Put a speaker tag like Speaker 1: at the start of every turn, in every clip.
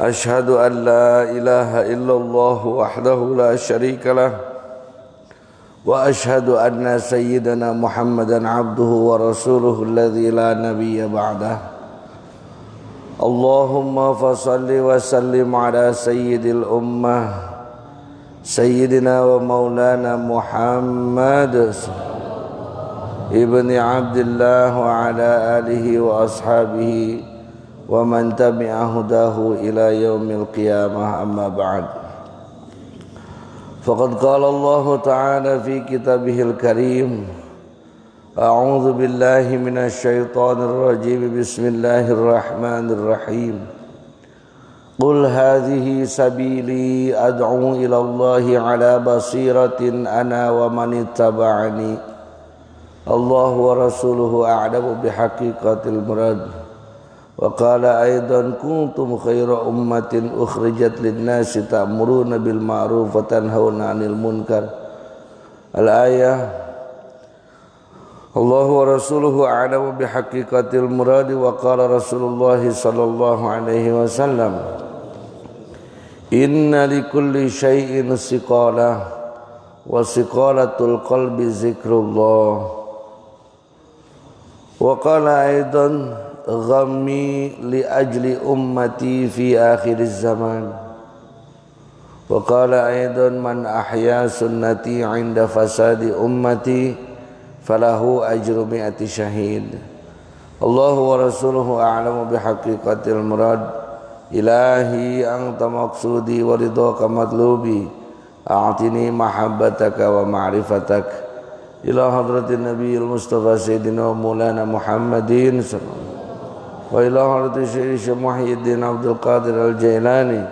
Speaker 1: أشهد أن لا إله إلا الله وحده لا شريك له وأشهد أن سيدنا محمدا عبده ورسوله الذي لا نبي بعده اللهم فصل وسلم على سيد الأمة سيدنا ومولانا محمد ابن عبد الله وعلى آله وأصحابه ومن تبع هداه إلى يوم القيامة أما بعد فقد قال الله تعالى في كتابه الكريم أعوذ بالله من الشيطان الرجيم بسم الله الرحمن الرحيم قل هذه سبيلي أدعو إلى الله على بصيرة أنا ومن اتبعني الله ورسوله أعلم بحقيقة المراد وقال أيضا كنتم خير أمة أخرجت للناس تأمرون بالمعروف وتنهون عن المنكر الآية الله ورسوله أعلم بحقيقة المراد وقال رسول الله صلى الله عليه وسلم إن لكل شيء سقالة وسقالة القلب ذكر الله وقال أيضا غمي لأجل أمتي في آخر الزمان وقال أيضا من أحيا سنتي عند فساد أمتي فله أجر مئة شهيد الله ورسوله أعلم بحقيقة المراد إلهي أنت مقصودي ورضاك مطلوبي أعطني محبتك ومعرفتك إلى حضرة النبي المصطفى سيدنا ومولانا محمد صلى الله عليه وسلم وإلى حضرة شيخ الشيخ محي الدين عبد القادر الجيلاني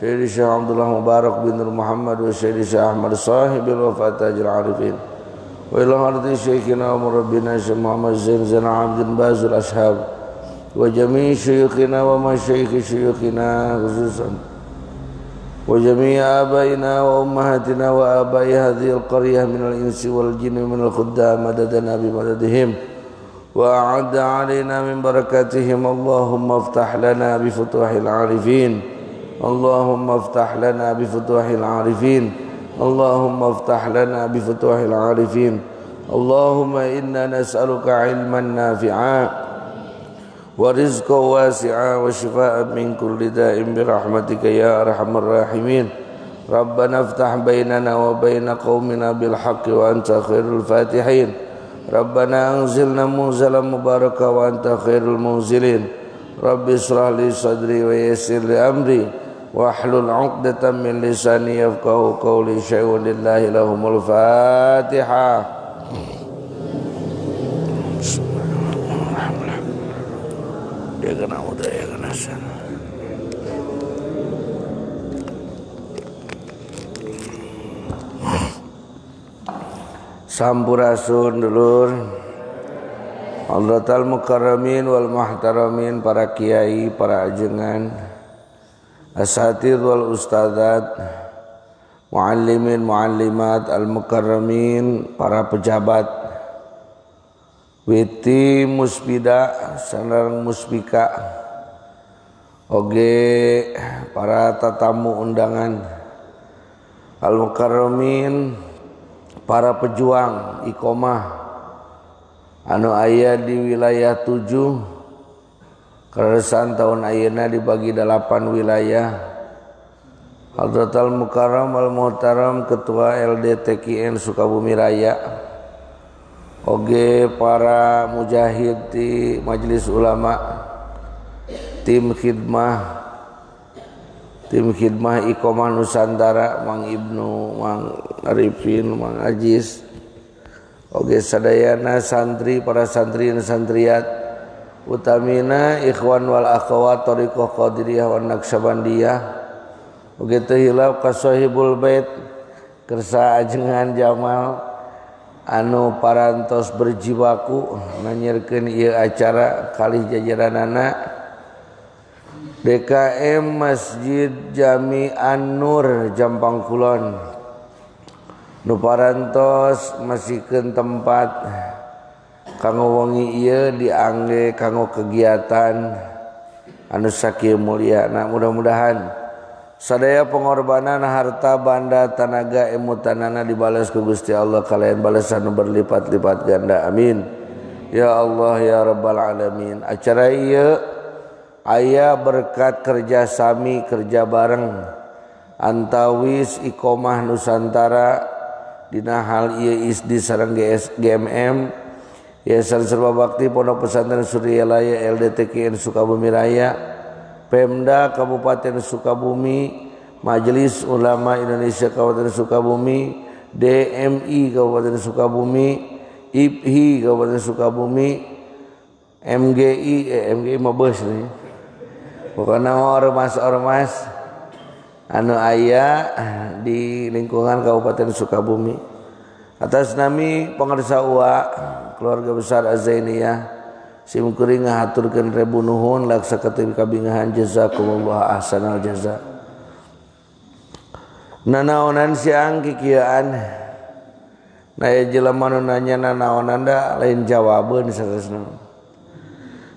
Speaker 1: شيخ الشيخ عبد الله مبارك بن محمد وشيخ الشيخ أحمد صاحب الوفاة تاج العارفين وإلى حضرة شيخنا ومربينا الشيخ محمد زين زين عبد باز الأشهاب وجميع شيوخنا ومشايخ شيوخنا خصوصا وجميع آبائنا وأمهاتنا وآباء هذه القرية من الإنس والجن من الخدام مددنا بمددهم وأعد علينا من بركاتهم اللهم افتح لنا بفتوح العارفين اللهم افتح لنا بفتوح العارفين اللهم افتح لنا بفتوح العارفين اللهم إنا نسألك علما نافعا ورزقا واسعا وشفاء من كل داء برحمتك يا أرحم الراحمين ربنا افتح بيننا وبين قومنا بالحق وأنت خير الفاتحين ربنا أنزلنا منزلا مباركا وأنت خير المنزلين رب اشرح لي صدري ويسر لي أمري واحلل عقدة من لساني يفقه قولي شيء لله لهم الفاتحة إياك نعبد وإياك نستعين Sampurasun dulur Aldatal mukarramin wal mahtaramin para kiai, para ajengan, asatid wal ustadzat, muallimin muallimat al mukarramin para pejabat Witi musbida sanarang musbika Oge para tatamu undangan Al mukarramin Chi pejuang Iqomah anu ayah di wilayah 7keressan tahun ayeuna dibagi delapan wilayah Aldra Muqaram Almotaram ketua LDTqN Sukabumiraya OG para mujahid di majelis ulama tim Hidmah di hidmah-ikoman Nusantara mang Ibnu mang Arifin mangjige Saana santri para santri sanriat utamina Ikhwanwala akawasa begitu hi kasohi Kersaajengan jamal anu paras berjibaku nganyirkan ia acara kali jajaran anak tiga BKM masjid Jami Anur jampang Kulon nuparas me ke tempat kamu woni ia dige kanggo kegiatan anus sakkim mulia anak mudah-mudahansaudaraaya pengorbanan harta banda tanaga emutanana dibaes ku Gusti Allah kalian balaessan berlipat-lipat ganda amin ya Allah ya robbal alamin acara ia ayah berkat kerjasami kerja bareng antawis Ikomah Nusantara Dina hal ia isdi sarang GS, GMM Yayasan Serba Bakti Pondok Pesantren Laya LDTKN Sukabumi Raya Pemda Kabupaten Sukabumi Majelis Ulama Indonesia Kabupaten Sukabumi DMI Kabupaten Sukabumi IPHI Kabupaten Sukabumi MGI eh, MGI Mabes nih q ormas anu ayah di lingkungan Kabupaten Sukabumi atas nami pengsawa keluarga besar Azaiah simkering ngahaturkan Rebu Nuhun lakssa kekabbingahan jaza kubuwa asanjaza Nanaonan siang kiaan na jelanya nanaanda lain jawaabanung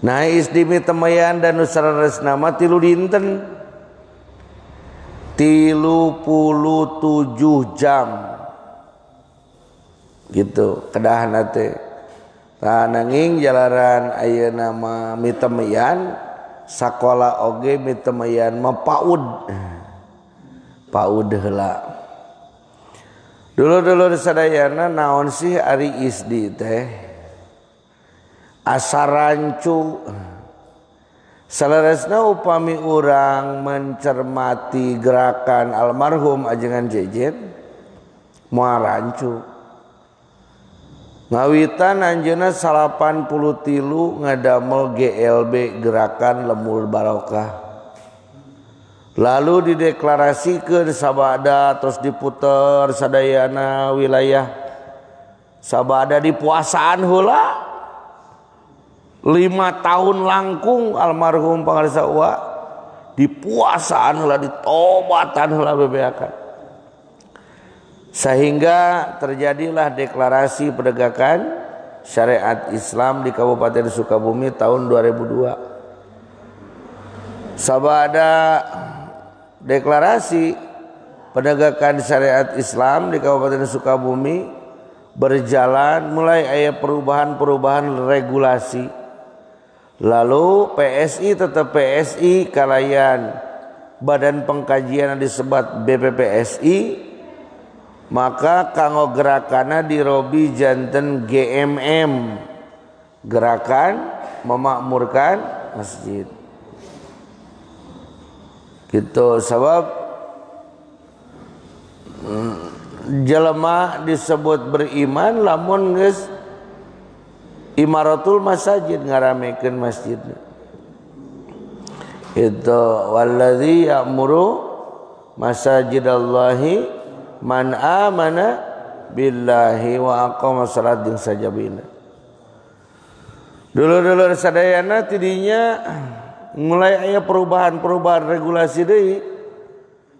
Speaker 1: na istime mityan dan usrare nama tilu dinten tiluju jam Hai gitu kedhana naing jalanan ayayo nama mityan sekolah OG mityan mepaud pau dulu-dulur sedayana naon sih Ari isSD dehe as Rancu seesna upami urang mencermati gerakan almarhum ajengan jajen Mucu ngawitan anjena salah 80 tilu ngadamel GLB gerakan lembul Baroka lalu didekklarasi keabada terus diuterer Sadayana wilayah sahabataba ada di puasaanhulla lima tahun langkung almarhum pangarsa wa puasaan lah ditobatan lah bebeakan sehingga terjadilah deklarasi penegakan syariat Islam di Kabupaten Sukabumi tahun 2002 sabada deklarasi penegakan syariat Islam di Kabupaten Sukabumi berjalan mulai ayat perubahan-perubahan regulasi Lalu PSI tetap PSI kalayan Badan Pengkajian yang disebut BPPSI maka kanggo gerakannya dirobi janten GMM gerakan memakmurkan masjid gitu sebab mm, jelema disebut beriman lamun geus Chimaraotul masjid ngaramikan masjidnya ituji mana manahi wa dulu-dulur sedayana dirinya mulai aya perubahan-perubahan regulasi de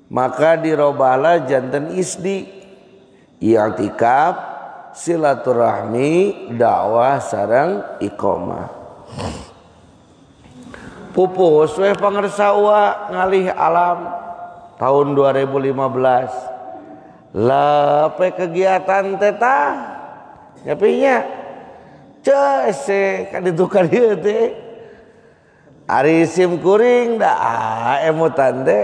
Speaker 1: maka dirobalah jantan isSD tika tiga silaturahni dakwah sarang Ioma pupuwe pengerswa ngali alam tahun 2015 le kegiatan teta tapinyaukan arisimkuringutande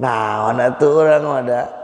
Speaker 1: ah, naatura wa ada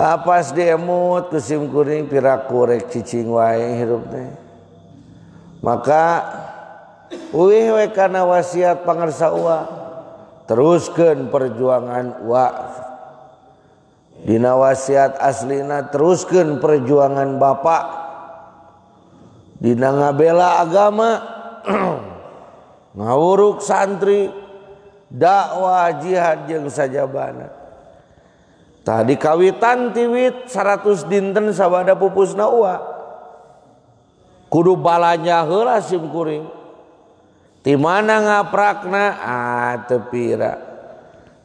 Speaker 1: prise demomut kesimkuringpirakurcing maka karena wasiatwa terusken perjuangan wa dina wasiat aslina terusken perjuangan bapak din ngabella agama ngawurk santri dakwa jihad je saja banat tadi kawitan tiwit 100 dinten sab Pupus Nowwa kudu balanya hela simkuring di mana ngapraknapira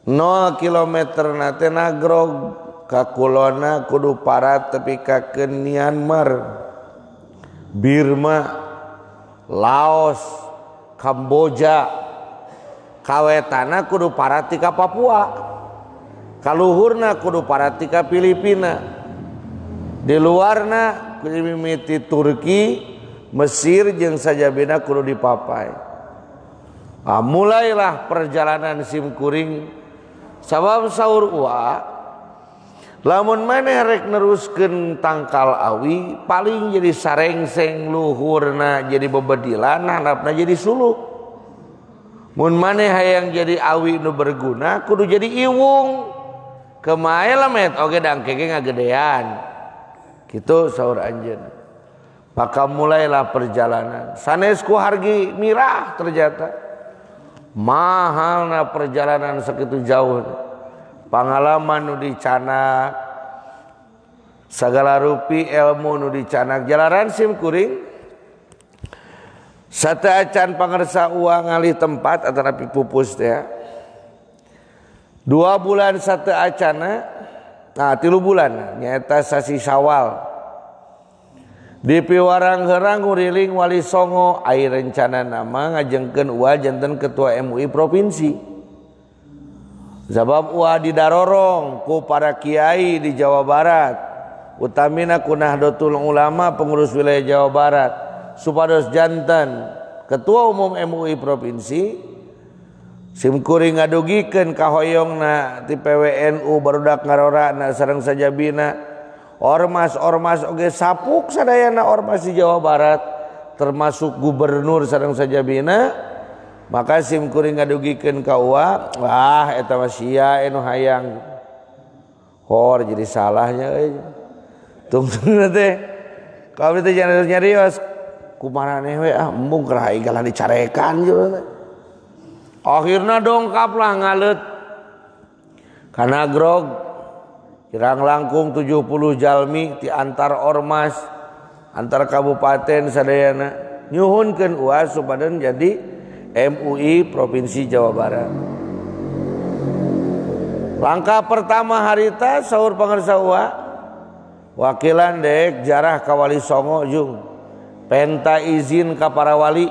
Speaker 1: ah, nokmnagrog Kakulona Kudu para tepi kakenianmar Birma Laos Kamboja Kawe tanah kudu paratika Papua tinggal Luhurna kudu paratika Filipina di luarna primiiti Turki Mesir jeung saja beda kudu dipapaapai ah, mulailah perjalanan simkuring sawbabsaur la manehrekrusken takal awi paling jadi sarengseng luhurna jadi bobbe dilanna rapna jadi suluk Mun maneh hayang jadi awinu berguna kudu jadi iung ya gitu Anj maka mulailah perjalanan saneskuhargi ternyata mahalna perjalanan segitu jauh pangalaman nudicana segala rupi ilmu nudicana jalanlaran simkuring sattacan pengersa uang ngali tempat antara pipupusnya dua bulan satu Acana tilu bulan nyaeta sasisyawal dipi Warangherangliling walii songo air rencana nama ngajengkenua jantan ketua MUI provinsibab di Dararorongku para Kyai di Jawa Barat Uutaminaku nahdo tulong ulama pengurus wilayah Jawa Barat supados jantan ketua umum MUI provinsi Q simkuring ngaugiken kahoyong na tipe WNU berdak ngarona Serang saja Bi ormas ormasge sapuksaana ormas di Jawa Barat termasuk Gubernur sarang saja Bi maka SIMkuring ngaduugiken kau Wah hayang hor jadi salahnyatum kalaunya kumana dicaikan ju akhirnya dongkaplah ngalet karena grog kirang langkung 70 jalmi di antar ormas antar kabupaten sadayana nyuhunkan UAS supadan jadi MUI Provinsi Jawa Barat langkah pertama harita sahur pangersa sawa wakilan dek jarah kawali songo jung penta izin ke para wali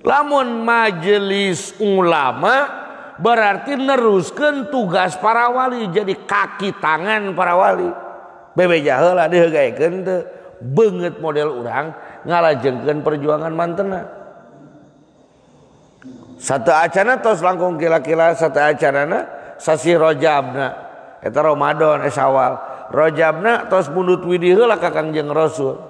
Speaker 1: lamun majelis ulama berarti nerusken tugas parawali jadi kaki tangan para wali bebe jaken bangett model urang ngalajengken perjuangan mantena satu aana tos langkung kila-kila satu acaraana sasi rojabnaeta Romadhonwal rojabna tos bunuut Widi helakkan jeng rasul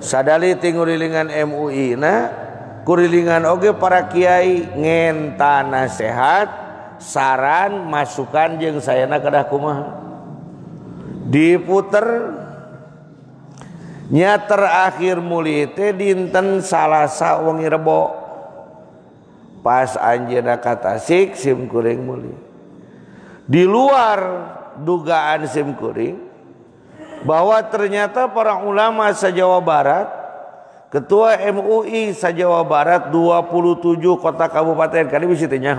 Speaker 1: sadalitingurilingan MUI nah kurilingan oge para Kiai ngenanasehat saran masukan jeung sayana kedah kuma diputer nya terakhir muli dinten salahsa wengi Rebo pas Anjna katakh simkuring muli di luar dugaan SIMkuring bahwa ternyata para ulama se-Jawa Barat, ketua MUI se-Jawa Barat 27 kota kabupaten kali bisa tanya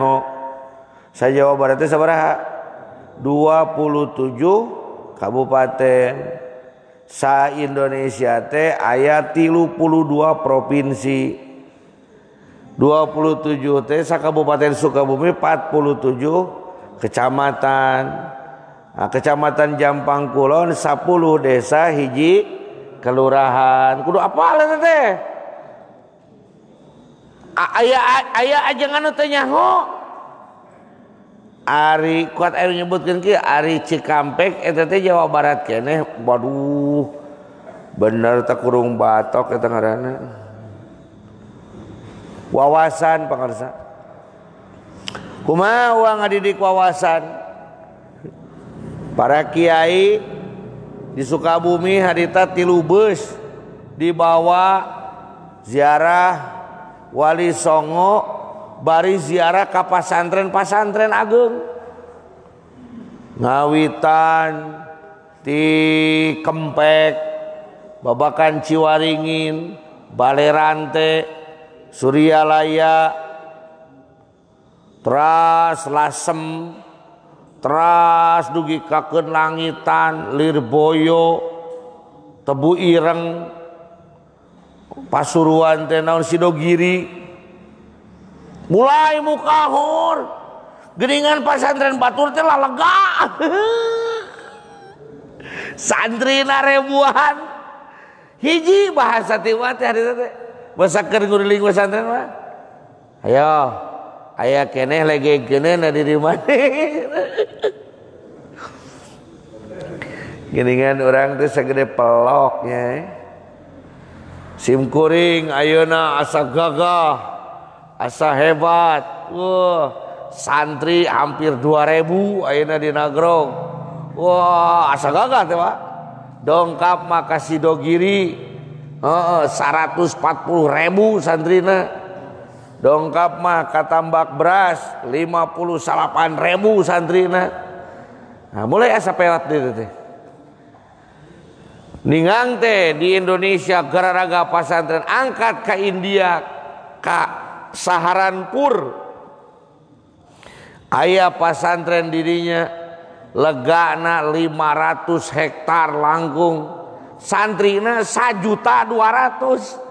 Speaker 1: Se-Jawa Barat itu seberapa? 27 kabupaten. Sa Indonesia teh ayat 32 provinsi. 27 teh sa kabupaten Sukabumi 47 kecamatan. tinggal ah, Kecamatan Jampang Kulon 10 Des desa hiji Kelurahan kudu apa ah, Ariat butek Jawa Barat bener tekurungok Tenger wawasanma nga dikawawasan para Kiai di Sukabumi harita tilu bus dibawa ziarah Wali Songo bari ziarah ke pasantren pasantren ageng ngawitan di Kempek babakan Ciwaringin Balerante Suryalaya Teras Lasem Ki keraas dugi kaken langitan lir boyo tebu ireng Pasuruan Tenaon Sidogiri mulai muka horan pasren Batur lega Sandrina Rebuuhan hiji bahasa tiwati ayo keeh lagi orangk simkuring ayeuna as gagah asa hebat santri hampir 2000 Ayeuna di Nagro as gagawa dongkap Makasih dogiri 1400.000 sanrina dongkap mah katambak beras puluh salapan ribu santrina nah mulai asa pelat itu teh ningang teh di Indonesia gara-gara angkat ke India ke Saharanpur ayah pesantren dirinya legana 500 hektar langkung santrina dua 200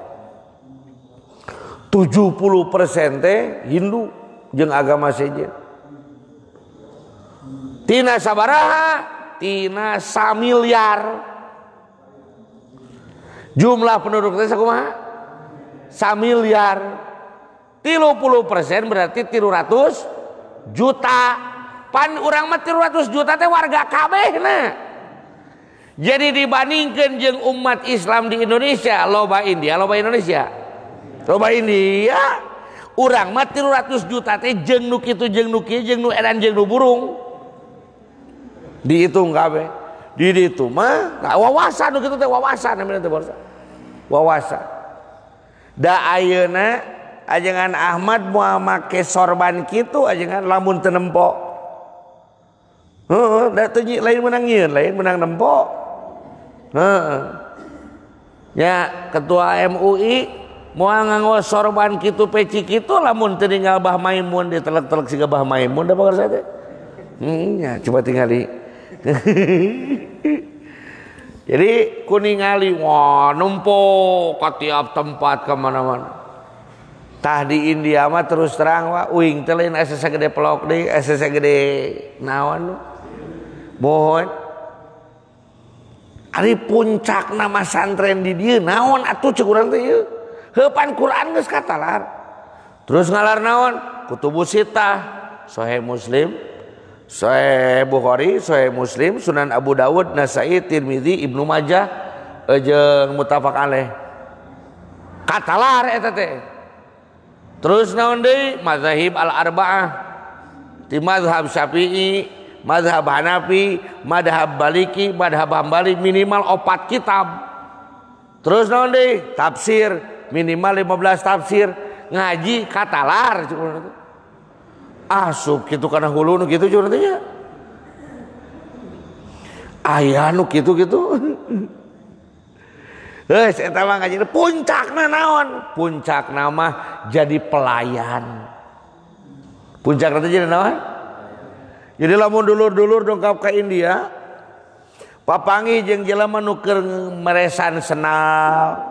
Speaker 1: Tujuh puluh persen teh Hindu jeng agama saja tina sabaraha tina samiliar jumlah penduduk desa kumaha? samiliar tiro puluh persen berarti tilu ratus juta pan orang mati ratus juta teh warga kabeh nah jadi dibandingkan jeng umat Islam di Indonesia loba India loba Indonesia Coba ini ya, urang mati 300 juta teh jeng nu kitu jeng nu kieu jeung nu edan jeng nu burung dihitung kabeh di ditu mah nah, wawasan nu kitu teh wawasan namanya teh borsa wawasan da ayeuna ajengan Ahmad moal make sorban kitu ajengan lamun teu nempo heeh da teu lain menang nyieun lain menang nempo heeh ya ketua MUI mo ngago soban gitu peci gitu la di-lekksi jadi kun ningali ngon nummpu tiap tempat ke mana-temantah di Indiamat terus terang winglin pelok de naon hari puncak nama sanren di dia naon atuh cukuran tuh y hepan Quran geus katalar terus ngalar naon kutubu sitah sahih Muslim sahih Bukhari sahih Muslim Sunan Abu Dawud Nasai Tirmidzi, Ibnu Majah jeung muttafaq alaih katalar eta teh terus naon deui mazhab al arbaah di mazhab Syafi'i mazhab Hanafi mazhab Baliki mazhab Hambali minimal opat kitab terus naon deui tafsir minimal 15 tafsir ngaji katalar asup ah, gitu karena hulu gitu jurnanya ayah nu gitu gitu Hei, eh, saya mah ngaji puncak naon puncak nama jadi pelayan puncak nanti jadi naon jadi lamun dulur-dulur dongkap ke India papangi jeng jelema nuker meresan senal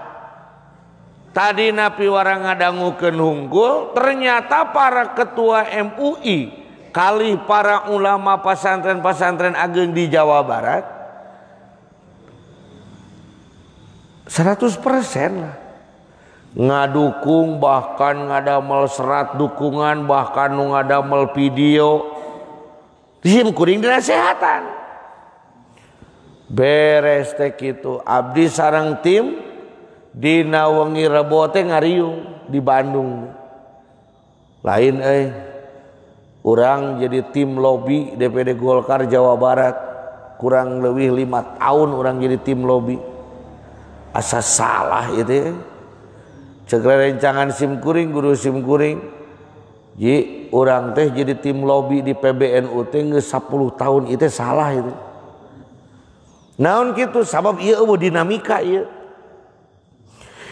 Speaker 1: Tadi Nabi warang ada ngadangukeun hunggul, ternyata para ketua MUI kali para ulama pesantren-pesantren ageng di Jawa Barat 100% lah ngadukung bahkan ngadamel serat dukungan bahkan nu ngadamel video sim kuring dinasehatan beres teh gitu abdi sarang tim Di wengi rebo nga di Bandung lain eh orang jadi tim lobbybi DPD Golkar Jawa Barat kurang lebih lima tahun orang jadi tim lobbybi asa salah itu cegeracangan SIMkuring guru SIMkuring orang teh jadi tim lobby di PBNU 10 tahun itu salah itu naon gitu sabab yabu dinamika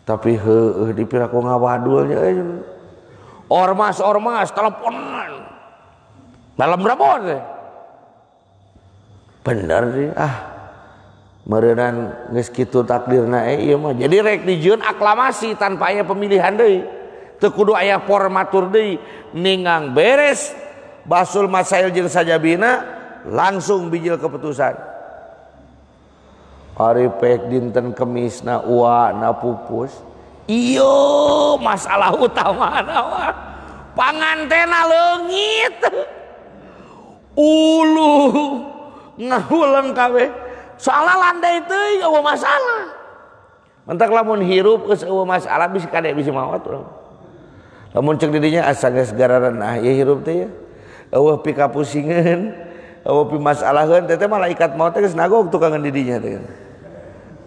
Speaker 1: Q tapi he di wa ormas ormas kalau dalam ah. meredan takdir eh, jadi aklamasi tanpanya pemilihan tekudu ayaah formatur ninggang beres Basul Mas Say sajabina langsung biji keputusan pe dinten kemis na na pupus masalah utama pangantenna legitulu nahlang kawe salah landai itu masalah enlahghirup ke masalah bisawat muncul didinya asal segararanrup pikapusing masalah mala iika mau didinya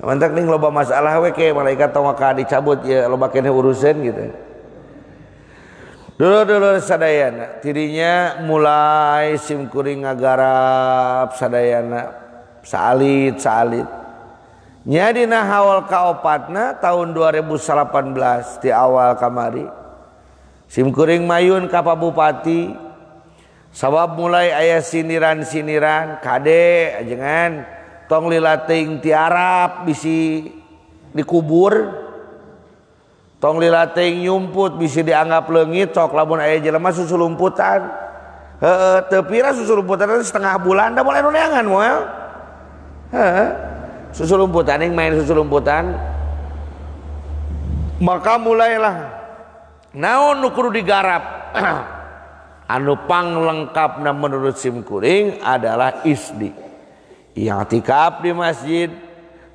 Speaker 1: tinggal loba masalah malaikat maka dicabut ya duludulur dirinya mulai simkuring agara Sadayana Salit sanyadina Hawal Kaopatna tahun 2018 di awal kamari simkuring mayun Kaabupati sabab mulai ayah siniran siniran Kdek jangan kita tong lilating tiarap bisi dikubur tong lilating nyumput bisi dianggap lengit cok lamun aya jelema susu lumputan heeh teu pira susu lumputan setengah bulan da boleh neangan moal heeh susu lumputan yang main susu lumputan maka mulailah naon nu kudu digarap anu pang panglengkapna menurut Sim Kuring adalah isdi tikab di masjid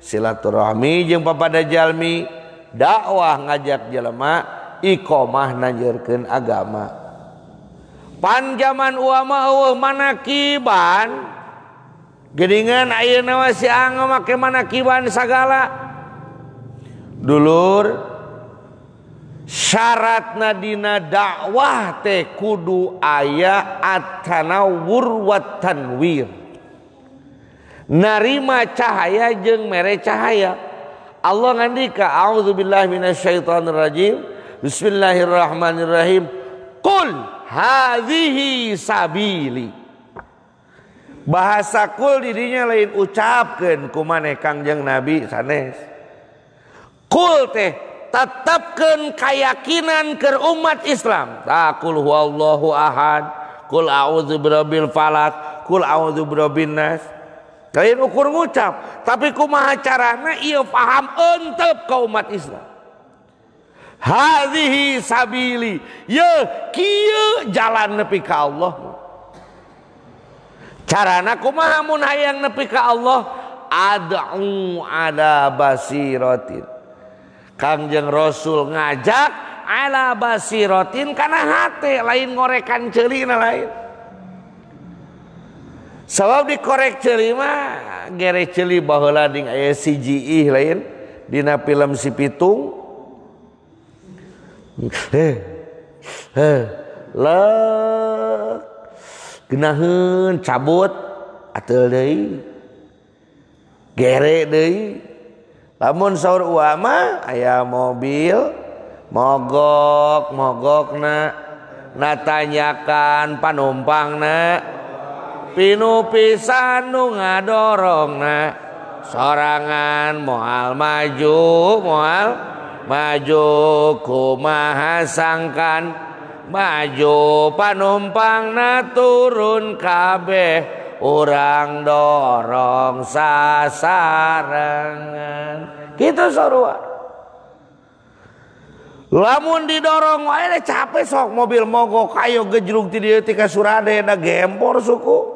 Speaker 1: silaturahmi jeung Bapakpa Dajalmi dakwah ngajak jelemak Iqomah najjrkan agama panjaman uma manakiban gedingan air nawamak manakiban segala dulur syarat Nadina dakwah teh Kudu ayah athanawur wattanwirir tinggal narima cahaya jeung merek cahaya Allah ngandikah Auudzubillah bin Bismillahirrahmanrrahim bahasakul dirinya lain ucapkan kumanang yang nabi saneskul teh tetapkan kayakakinan ke umat Islamubilud ah, kalian ukur ngucap tapi kumaha carana ia paham entep ke umat Islam hadhihi sabili ya kieu jalan nepi ka Allah carana kumaha mun hayang nepi ka Allah ad'u ala basiratin Kangjeng Rasul ngajak ala basiratin karena hati lain ngorekan celina lain tiga direk celima gereceli bahwadingjidinapim pitung cabut atau namun ayam mobil mogok mogok nanatanyakan panumpang na pinupisan nu ngadorongna sorangan moal maju moal maju kumaha sangkan maju panumpangna turun kabeh orang dorong sasarangan gitu sorua lamun didorong wae capek sok mobil mogok kayo gejruk ti dieu ti ka Suradena gempor suku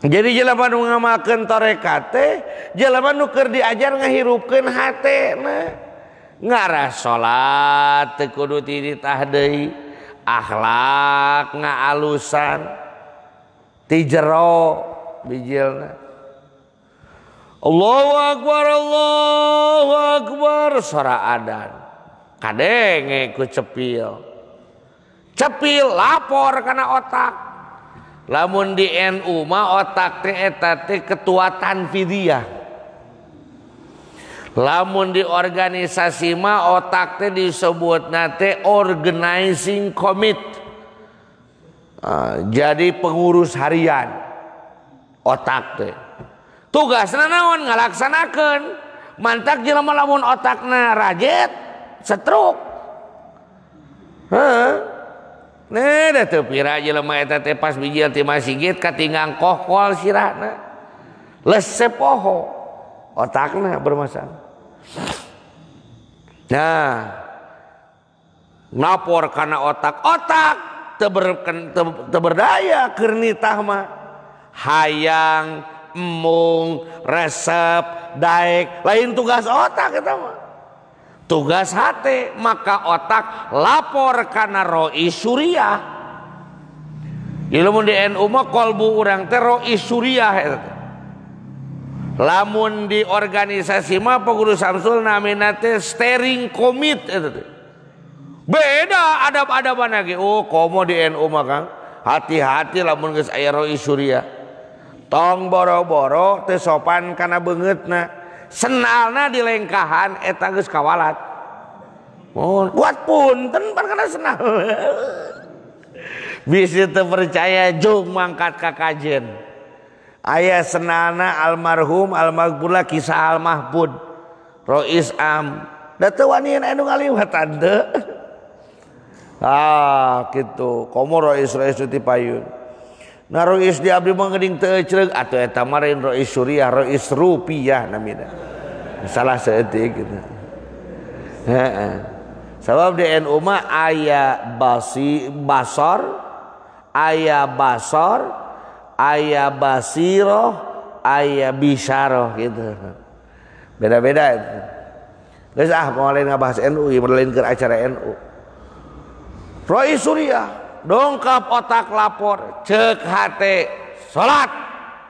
Speaker 1: tinggal jadi je tho jela nu diajar ngahirukan hat ngarah salat Kudu tiritahhi akhlak nga alusan tijro bijil Allah bersoada kaku cepil cepil lapor karena otakku lamun din uma otakte keatanah lamun diorgansasi ma otakte disebut na organizing ko ah, jadi pengurus harian otakte tugas na naun ngalaksanakan mantap jelama lamun otak narajat stroke he Nah, pas bij katingang kohkol sirahna lesep poho otakna bermasalah nah napor karena otak-otak teberken teberdaya kernitahma hayang emung resep daek lain tugas otak kita mah tugas hati maka otak lapor karena roi surya. ilmu di NU mah kolbu orang teh roi surya. lamun di organisasi mah pengurus Samsul namina teh steering komit beda adab-adab lagi oh komo di NU mah kang hati-hati lamun geus aya roi surya. tong boro-boro teh sopan kana beungeutna sennal na dilengkahan etetaus kawalat kuat pun percaya Jo mangkat ka kaj ayah senana almarhum almabul kisah almamahpund gitu Royti payun narois di abdi mah geuning teu cereg atuh eta mah rois suriah rois rupiah namina salah seetik kitu heeh sabab di NU mah aya basi basor aya basor aya basiro, aya bisaroh gitu beda-beda itu Guys ah mau lain ngabahas NU, mau lain ke acara NU. Rois Suriah, di dongkap otak lapor ce salat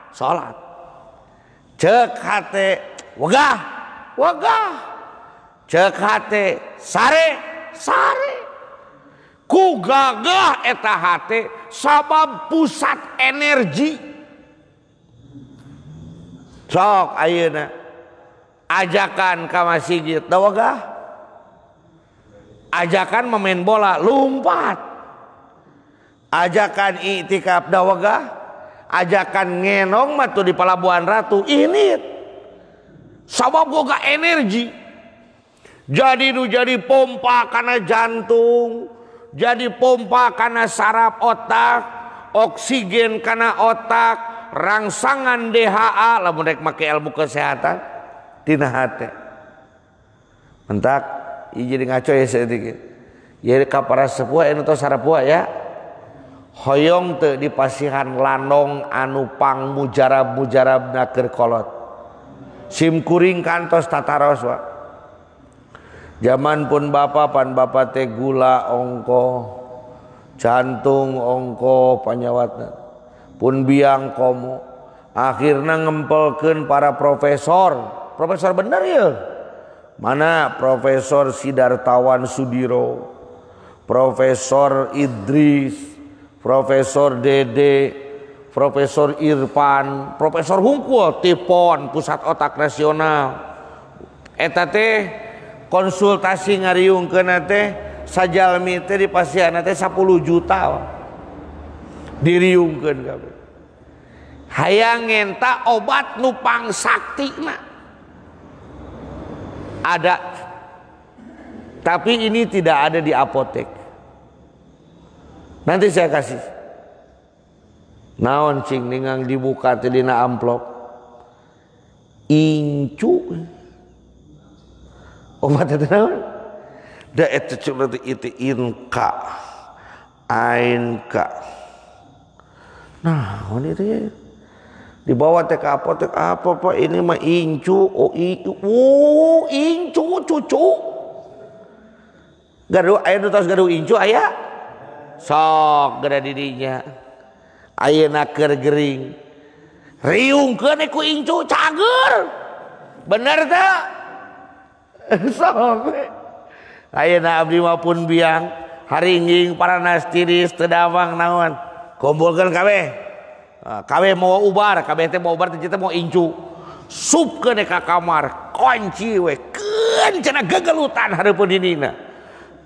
Speaker 1: salateta so pusat energi sokuna ajakan kamu sigit ajakan memain bola lumppati ajakan iktikaf dawaga ajakan ngenong matu di pelabuhan ratu ini sabab boga energi jadi nu jadi pompa karena jantung jadi pompa karena saraf otak oksigen karena otak rangsangan DHA lah mereka make ilmu kesehatan tina hati, mentak jadi ngaco ya sedikit ya kapara sepua tuh sarap sarapua ya tiga Hoong dipasihan lanung anupang Mujara Mujarab nakirkolot Skuring kantos Taroswa zaman pun Bapak Panba Te gula ongkojantung ongko penyawatan pun biang komo akhirnya ngempelken para Profesor Profesor Bendaril mana Profesor Sidartawan Sudiro Profesor Idriss Profesor Dede, Profesor Irfan, Profesor Hungkul, Tipon, Pusat Otak Nasional. Eta teh konsultasi ngariung ke nate sajalmi teh di pasien nate 10 juta. Diriungkeun kabeh. Hayang ngenta obat nupang saktina. Ada tapi ini tidak ada di apotek. Nanti saya kasih. Naon cing ningang dibuka dina amplop. Incu. Obat itu naon? Da eta cuma itu inka. Ainka. Nah, ini dia Dibawa teh ke apotek apa pak ini mah incu oh itu oh uh, incu cucu garu ayah nu tos garu incu ayah sok dirinya ayeakkergering ricuger bener Aak Ab maupun biang harijing para nastitedpang nawanbolwe kawe mau ubar K mau mau incu supka kamar konciwena kegelutan hari dina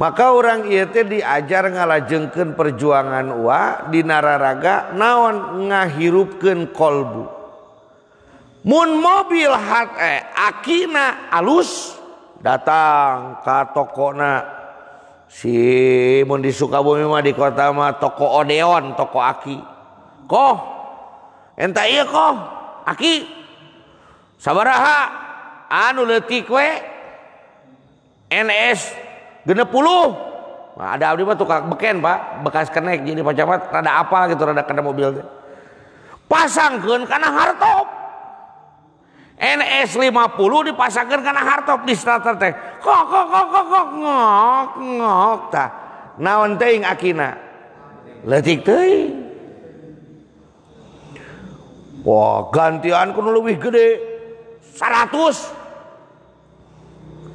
Speaker 1: tinggal maka orang Ite diajar ngalajengkeun perjuangan wa di nara-raga naon ngahirupken qolbu moon mobil H eh, Akina alus datang ka tokona simund di Sukabma di Kotama toko oneon toko aki enki sabaraha anu NST genep puluh nah, ada abdi mah tukang beken pak bekas kenek jadi pak camat rada apa gitu rada kena mobil pasangkan karena hartop NS 50 dipasangkan karena hartop di starter teh kok kok kok kok kok ngok ngok tah naon teing akina letik teing Wah gantian kuno lebih gede 100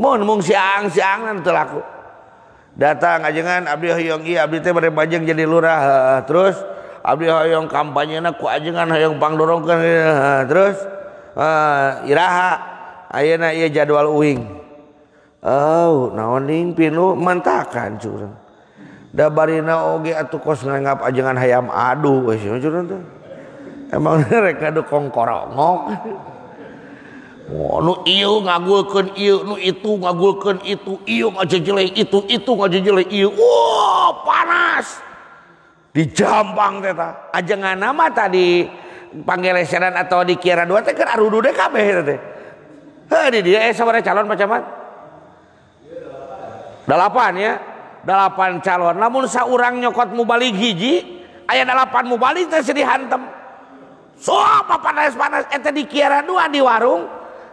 Speaker 1: di mung siang siangan telahku datang ngajengan Abjeng jadi lurah terus Abong kampanye naku ajengan hayong pang dorong terus Iha na iya jadwal Uing naonmpi lu mantakan cura dabarge kosp ajengan hayam aduh emang kong korrong Oh, itu itu je itu itu panas di jampang ajengan nama tadi pangeleseran atau dikiran eh, yapan calon namun saya orang nyokot mubalik gigi ayaahpan mubalik itu jadi hantam soapa panas panas tadi dikira dua di warung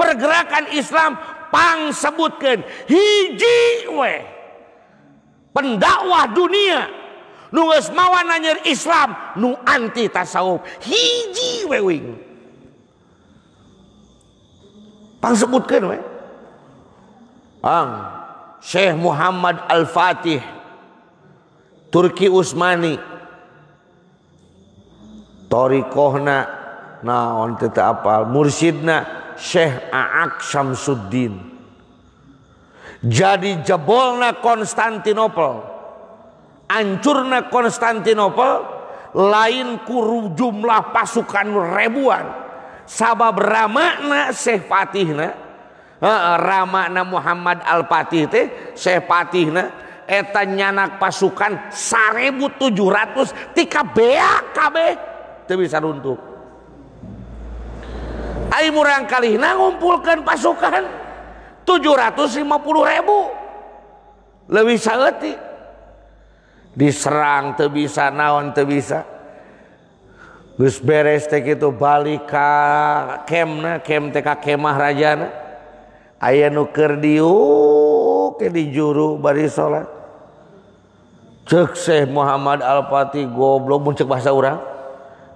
Speaker 1: pergerakan Islam pangbutkan hij pendakwah dunia lumawan any Islam nu anti tasawpangbutkan Syekh Muhammad al-fatih Turki Utsmanitoririna na aal mursyidnah Syekh Aak Syamsuddin jadi jebolna Konstantinopel ancurna Konstantinopel lain kuru jumlah pasukan ribuan sabab ramakna Syekh Fatihna ramakna Muhammad Al-Fatih teh Syekh Fatihna eta nyanak pasukan 1700 tika beak kabeh teu bisa runtuh murangkali nangumpulkan pasukanan 750.000 lebih diserang ter bisa naon bisatek itubalikKmah Rajana aya nuker Oke di ju barit sukseh Muhammad Al-pati gua belumnce bahasa orangrang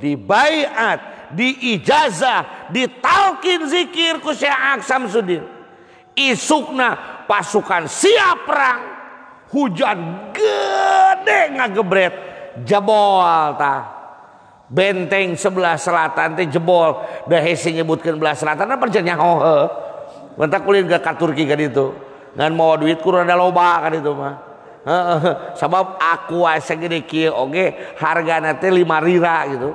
Speaker 1: Di bayat, dibaiat, diijazah, ditalkin zikir ku Syekh Aksam Sudin. Isukna pasukan siap perang. Hujan gede ngagebret jebol ta, Benteng sebelah selatan teh jebol. Dah hese nyebutkeun belah selatan apa oh hohe. Mentak kulin ke katurki kan itu. Ngan mau duit kurang ada loba kan itu mah. Heeh, sabab aku asa gede kieu oge harga teh 5 rira gitu.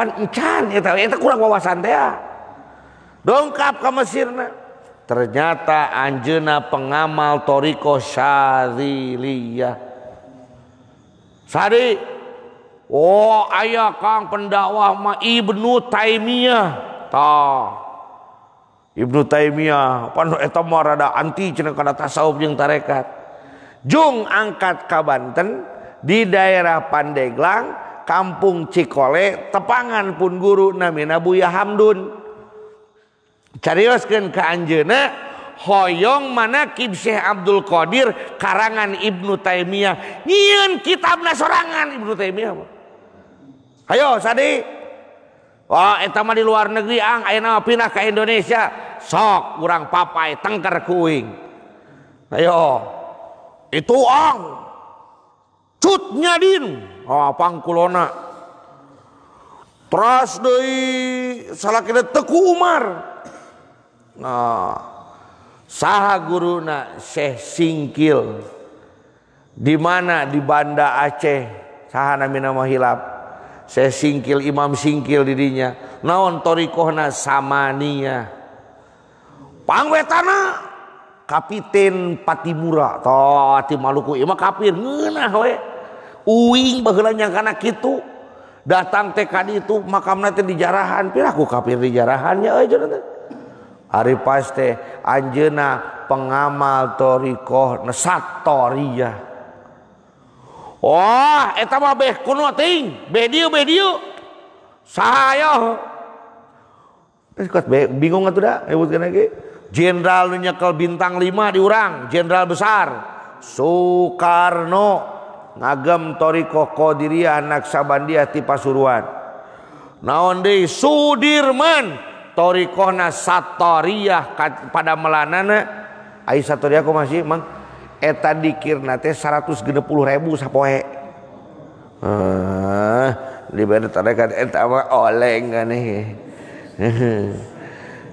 Speaker 1: pan encan eta eta kurang wawasan teh ya. dongkap ke Mesirna ternyata anjeuna pengamal toriko syadziliyah sari oh ayah kang pendakwah ma ibnu taimiyah tah Ibnu Taimiyah pan eta mah rada anti cenah kana tasawuf jeung tarekat jung angkat ka Banten di daerah Pandeglang mpung cikolek tepgan pun guru nabuya Hamdunong mana Syekh Abdul Qodir karangan Ibnu Taiah kita sernganayo di luar negeriang Indonesia sok kurang papai tengka kuing ayo itu Cunya din Ah, onamar saha guruna Syekh Singkil di mana di Banda Aceh sahana Min mahilab saya singkil Imam singingkil dirinya naontorina samapang tanah Kapinpatiura Malukuam kafir uing yang karena gitu datang TK itu makam nanti di jarahan piraku kafir di jarahannya aja nanti hari pasti anjena pengamal torikoh nesat toria wah oh, eta mah beh kuno ting bediu bediu saya bingung nggak tuh dah nyebutkan lagi jenderal nyekel bintang lima di orang jenderal besar Soekarno agamtori ko diriya anaks bandiyaati Pasuruan naon di Sudirmantori nassatorih pada melanana ako masih eta dikirnate seraus gedepuluh rebu sapohe iba tarekateta oleh ngae hehe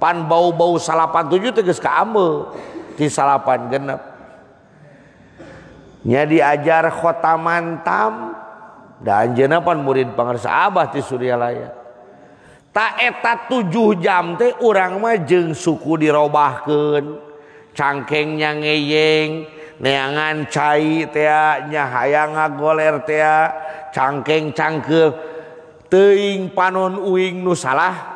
Speaker 1: tinggal bau bau salapan 7 tugas kamu di salapan genepnya diajar khota mantam dan jenapan murid pengersah di Surya Laya taetaju jam teh urang majeng suku dirobakeun cangkeg nya ngeyeng neangan canyaang golera cangkeg cangke teing panon Uing nu salahah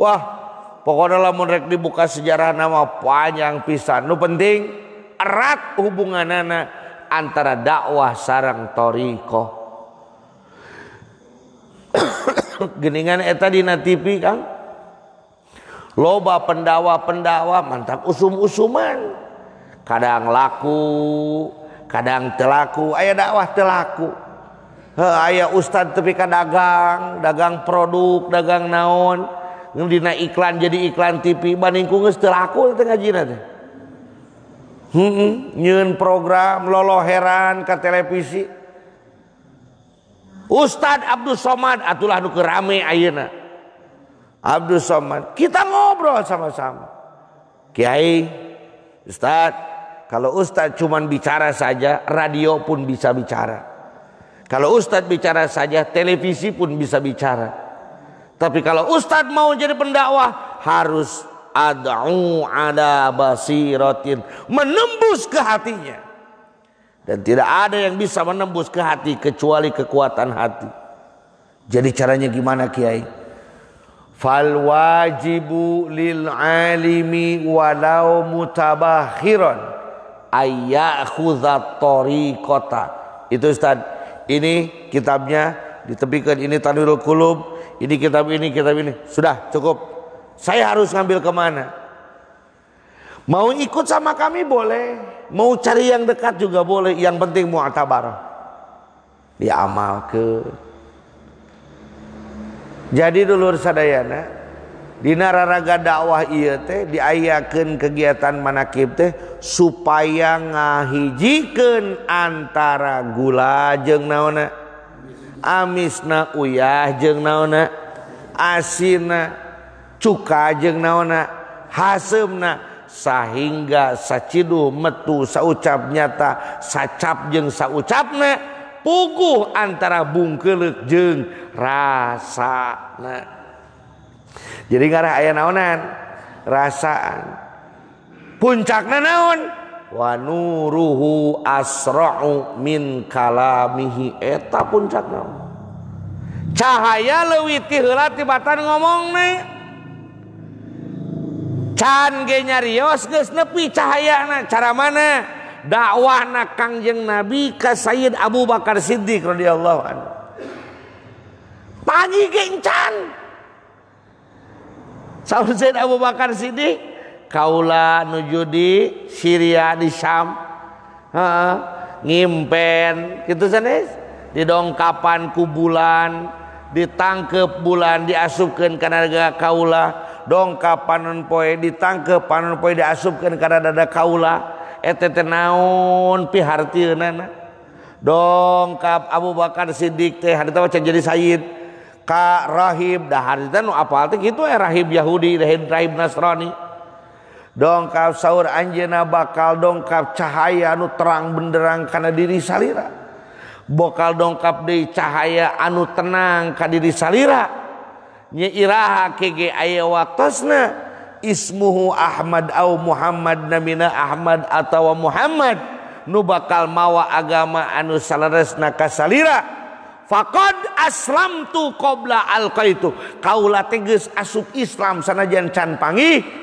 Speaker 1: di Wahpoko murrek dibuka sejarah nama panjang pisan lu penting erat hubungan anak antara dakwah sarangtoriikoninganetadina tip kan loba pendawa pendawa mantap usum-usuman kadang laku kadang telaku aya dakwah telaku ayaah Ustadz tepikan dagang dagang produk dagang naon dan dina iklan jadi iklan TV baningku geus teu laku teh ngajina teh hmm, nyun program lolo heran ke televisi Ustadz Abdul Somad atulah nu rame ayeuna Abdul Somad kita ngobrol sama-sama Kiai Ustadz kalau Ustadz cuman bicara saja radio pun bisa bicara kalau Ustadz bicara saja televisi pun bisa bicara tapi kalau ustadz mau jadi pendakwah harus ad'u ada basiratin menembus ke hatinya. Dan tidak ada yang bisa menembus ke hati kecuali kekuatan hati. Jadi caranya gimana Kiai? Fal wajibu lil alimi walau mutabakhiran ayyakhudha tariqata. Itu Ustaz. Ini kitabnya ditepikan ini Tanwirul Qulub ini kitab ini kitab ini sudah cukup saya harus ngambil kemana mau ikut sama kami boleh mau cari yang dekat juga boleh yang penting mu'tabar ke. jadi dulur sadayana di nararaga dakwah iya teh diayakan kegiatan manakib teh supaya ngahijikan antara gula jeng naona a amis na uyah je nauna asina cka jeng naona hasemna sahinggga sahu metu saucap nyata sacap jeng saucapna kuh antara bungkeljeng rasa jadigara aya naan rasaan puncakna naon wa asrohieta cahaya lewi titan ngomong nih cannyapi cahaya cara mana dakwah na Kangjeng nabi ke Sayid Abu Bakar Sidddi ra Allahji Said Abu Bakar Sidih tinggal Kaula Nujudi Syria di Syam ngimpen itu diongngkapan ku bulan diangngkap bulan diasukan kan naga Kaula dongkapan nonpo ditangkap panonpo diaukan karena dada kaula etaun pihati dongkap Abu Bakar Sidik teh hari waca jadi Said Kahimdahpal itu Ra Yahudidraib Nasrani dongkap sauur Anjna bakal dongkap cahaya anu terang benderang karena diri Salira bokal dongkap di cahaya anu tenang kadiri Salira ha I Ahmad Muhammad Namina Ahmad atautawa Muhammad nu bakal mawa agama anu Sals naka Salira fad asram tuh qbla alka itu kau lateges asuk Islam sanajan canpangi.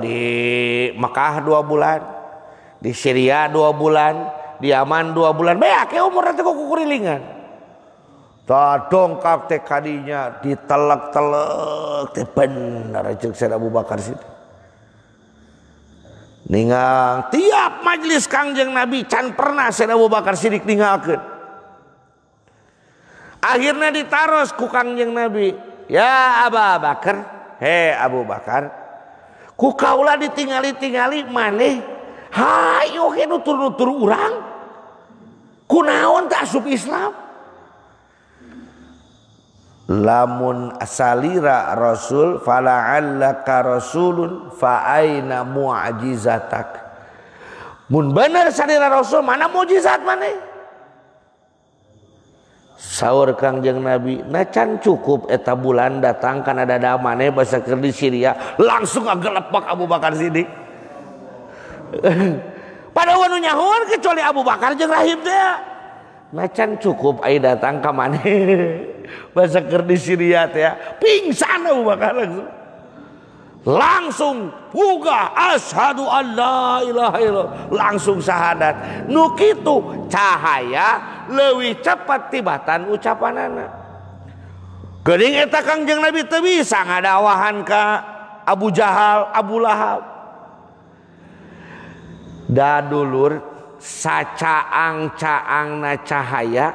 Speaker 1: di Mekah dua bulan di Syria dua bulan di Yaman dua bulan banyak ya umur nanti kok kurilingan tak dongkap teh kadinya ditelak telak teh bener cek saya Abu Bakar sih ningang tiap majelis kangjeng Nabi can pernah saya Abu Bakar sidik ningalkan akhirnya ditaros ku kangjeng Nabi ya Abu Bakar he Abu Bakar ku kaulah ditingali-tingali maneh hayo ke nutur-nutur urang kunaon tak sub Islam lamun salira rasul fala'allaka rasulun fa'aina mu'ajizatak mun bener salira rasul mana mujizat maneh Saur Kangjeng Nabi macan cukup eta bulan datang kan ada daeh beseker di Syria langsunggelep Pak Abu Bakar Sidik padanyahur kecuali Abu Bakaribcan cukup datang kam beker di Syriat ya pingsan bakgu langsung ga ashailahai langsung syahadat Nukitu cahaya lebihwi cepat tibatan ucapan nabi bisa nga wahan ke Abu Jahal Abu Lahab dadulur saang caangna cahaya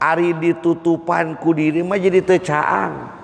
Speaker 1: ari ditutupanku diri menjadi tercaang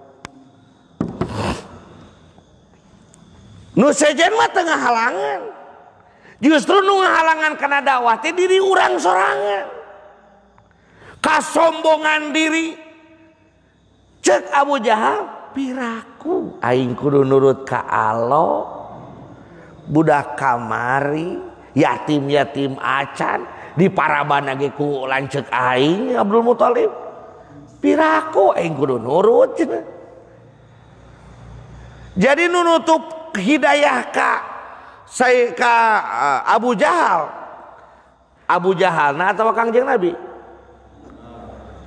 Speaker 1: tengah halangan justru nu halangan Kan adawati diri urang-sur kasombongan diri cek Abu jahat pirakuingut Budak kamari yatim yatim Acan di parabankulib pirakuut jadi nunutupkan hidayah ka saya ka eh, Abu Jahal Abu Jahal nah atau Kangjeng Nabi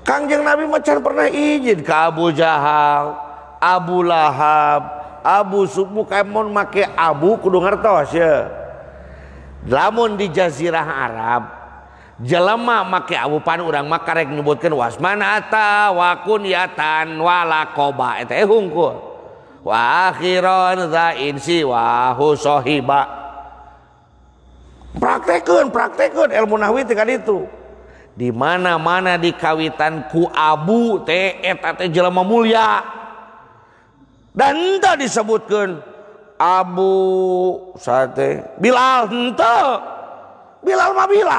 Speaker 1: Kangjeng Nabi macam pernah izin ke Abu Jahal Abu Lahab Abu Subu kemon make Abu kudu ngertos ya lamun di jazirah Arab jelema make Abu pan urang mah karek nyebutkeun wasmanata wakun yatan walakoba eta eh hungkul wahirhiba praktekun praktekkan ilmuna kan itu dimana-mana dikawitanku Abu T mulia dan tak disebutkan Abual Bilalbil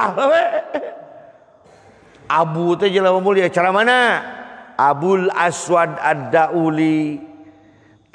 Speaker 1: Abu mulia cara mana Abu Aswad adauli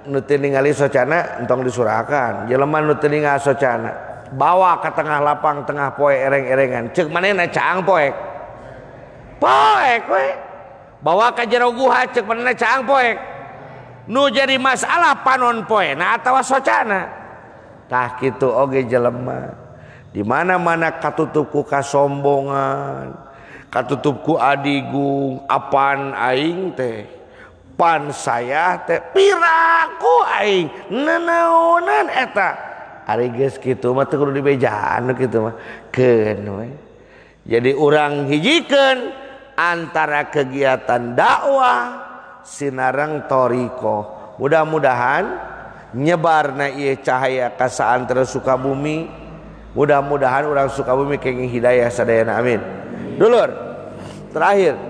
Speaker 1: tinggal ningali socana entong disuraahkan jeleman socana bawa ke tengah lapang tengah poe reng-rengan cekang bawa karoha ce nu jadi masalah apa non potawa sonatahge jelemah di mana-mana katutku kaombongan katutupku agung apa aing tehhi sayaku jadi orang hijjiikan antara kegiatan dakwah Sinarrangtoriiko mudah-mudahan nyebar na cahaya kasaan terus Sukabumi mudah-mudahan orang sukabumi ke Hidayah seadaaan Amin dulu terakhir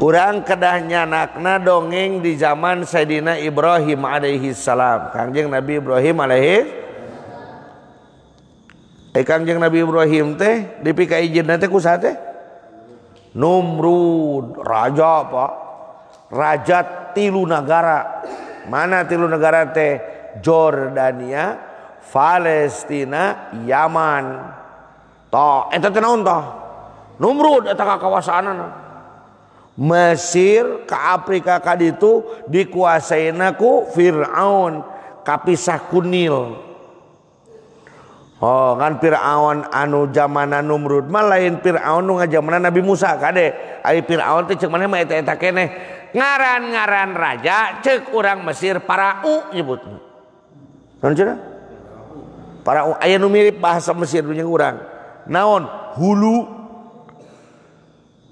Speaker 1: q kedahnya nakna dongeng di zaman Sayyidina Ibrahim Alaihissalam Kanjeng Nabi Ibrahim Alaihijeng eh, Nabi Ibrahim tehjin num ja pak jat tilu negara mana tilu negara teh Jordania Palestina Yaman to kawasanan tinggal Mesir ke Afrika kad itu dikuasai naku Firaraun kapisah kun kan oh, Fira anu zaman numrud mah lain Fira zaman nabi Musa ka ngaran-garan ja cek u Mesir para u ibu para nuip bahasa Mesirnya orangrang naon hulu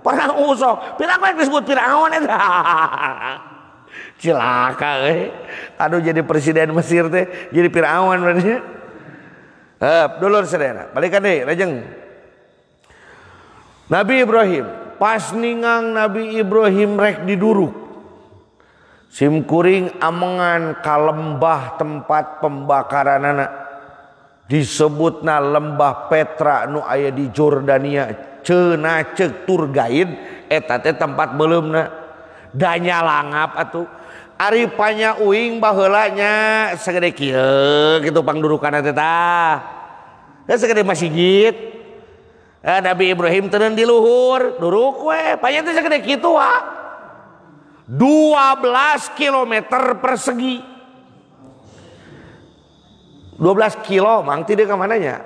Speaker 1: Aduh jadi presiden Mesir teh jadi pirarawan Nabi Ibrahim pasningang Nabi Ibrahim rek diduru simkuring amangan kalembah tempat pembakaran anak disebut nah lembah Petra Nu ayaah di Jordanania cena ceturgain eteta tempat belum danya langap atau Arifnya Uing bahanya se gitupang Nabi Ibrahim diluhur 12 K2 12 kilo mang de kenya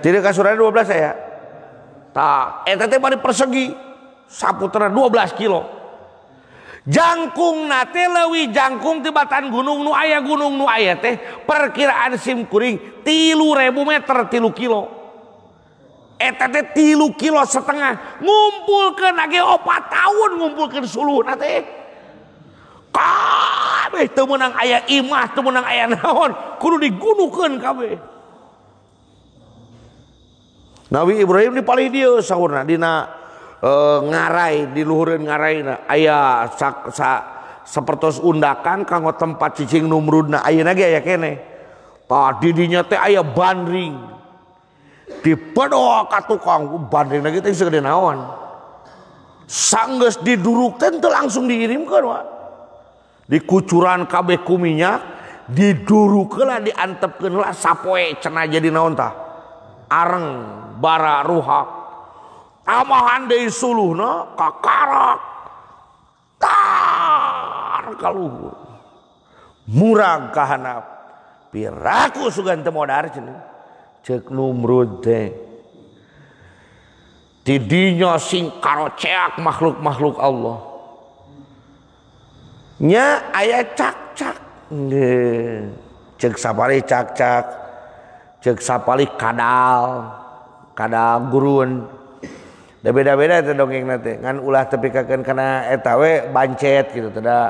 Speaker 1: jadi 12 ya persegiputra 12 kilo jakung nawi jakung tibatan gunung Nu ayaah gunung Nu ayat teh perkiraan SIMkuring tilu rebu meter tilu kilo eh, tilu kilo setengah ngumpulkan na Opopa tahun ngumpulkan sulu nanti itu eh temang aya imah temang aya nawan guru di Nabi Ibrahim di Pali sauur ngarai diluhurin ngarai ayaah sepertos undakan kanggo tempat ccing numna kene Paknya aya banding dipeddoang sangges diduru tuh langsung diirimkan dikucuran kabeh kuminya didurukelah diantepkeunlah sapoe cenah jadi naon tah areng bara ruhak amahan suluh suluhna kakarak tar kaluhur murang kahanap piraku sugan teu modar cenah cek numrud teh tidinya sing karoceak makhluk-makhluk Allah ayaah ccak ce ccak ceapa kadal ka gurun udah beda-beda dongeng ulah tapi kaken karena etawe bancet gitutada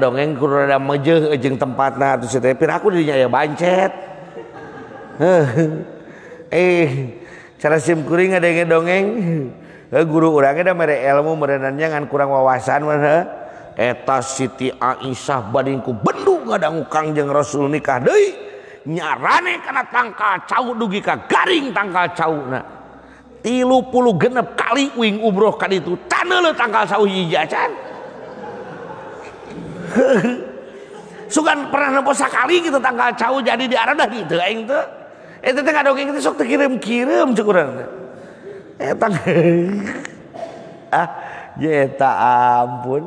Speaker 1: dongeng gurujeng tempatnya bant eh cara simkuring dongeng guru-udah elmu meannya nga kurang wawasan eta Siti Aisy badingku bendung gadangang je Rasul nyarane karena tangka ca du garing tangka ca tilu puluh genep kali wing rokan itu tangkaija su pernah kali kita tangka cauh jadi di ata ah, ampun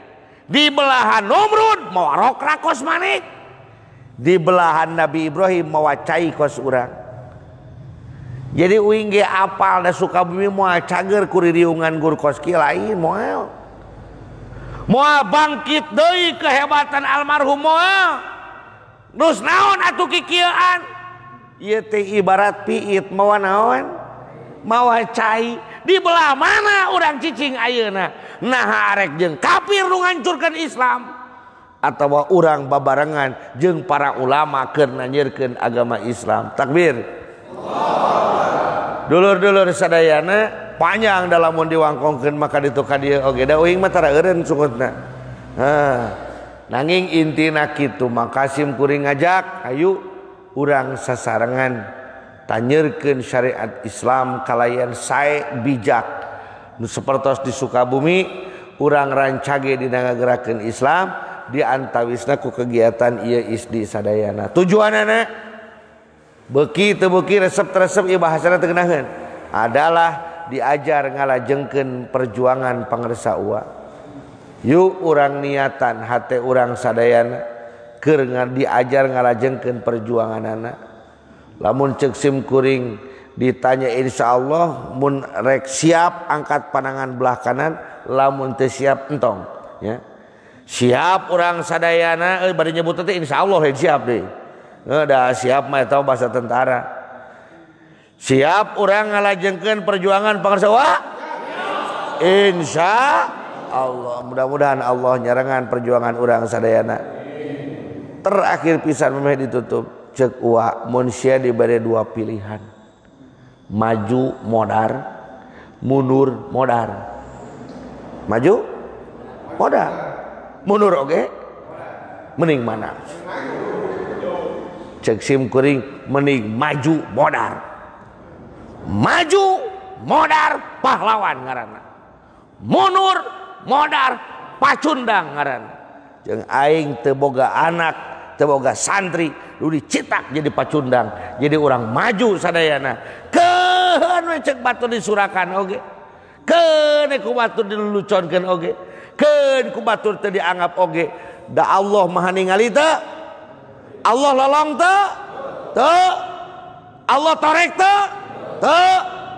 Speaker 1: belahan umr maurok kosmanik di belahan Nabi Ibrahim mewacahi kosuran Hai jadi apal dan sukab cager kuriungan Gu koski lain mua bangkit Doi kehebatan almarhumoson menawan mauca dibelah mana orang ccing Ayu nahrekng kafir rungancurkan Islam atau orang babarengan jeung para ulama karena nanyirkan agama Islam takbir dulur-dulur sedayana panjang dalam diwangkongken maka ditukan dia nanging intina makasim puring ngajak Ayu orang sasarangan kita ken syariat Islam kallayan saya bijakpertos di Sukabumi orangrang rancage dinanga-geraken Islam dianta wissnaku kegiatan SD Sadayana tujuan anak beki tebu resep-em bahasa terken adalah diajar ngalajengkenun perjuangan pengerswa yuk orang niatan H orangrang Sadayana kenger diajar ngalajengkenun perjuangan anak lamun cek sim kuring ditanya insya Allah mun rek siap angkat pandangan belah kanan lamun teu siap entong ya siap orang sadayana eh bari nyebut teh insya Allah eh, siap deh udah eh, siap mah tahu bahasa tentara siap orang ngalajengkeun perjuangan Wah, insya Allah mudah-mudahan Allah nyerangan perjuangan orang sadayana terakhir pisan memeh ditutup cek uak manusia diberi dua pilihan maju modar mundur modar maju modar mundur oke okay? mending mana cek sim kuring mending maju modar maju modar pahlawan ngaran, mundur modar pacundang ngaran, jeung aing teu anak boga santri lu dicitak jadi paccundang jadi orang maju saddayana ke ce dis surahkan keluconkantur dianggap Allah ma Allah Allah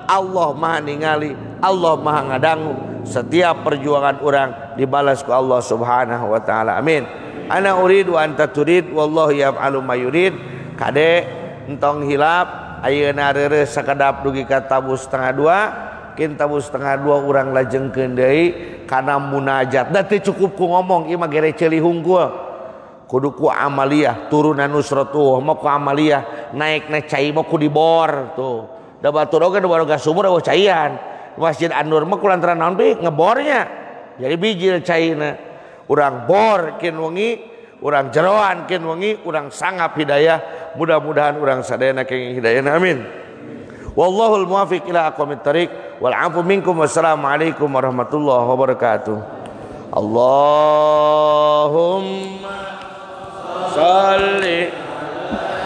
Speaker 1: Allahmah Allah madanggu setiap perjuangan orang dibalasku Allah subhanahu Wa ta'ala Amin tinggaldektonghilap sekedap tabu setengah 2 Ki tabbus setengah 2 orangrang lajeng kede karena munaajat nanti cukupku ngomong ima gere-celi hunggu kuduku aliah turunanusrouhku alia naik naik cairku dibor tuh dapat wasjid an ngebornya jadi biji cair orang bor kin wengi orang jeroan kin wengi orang sangap hidayah mudah-mudahan orang sadayana kenging hidayah amin Wallahu muwafiq ila aqwamit tariq wal afu minkum wassalamualaikum warahmatullahi wabarakatuh Allahumma salli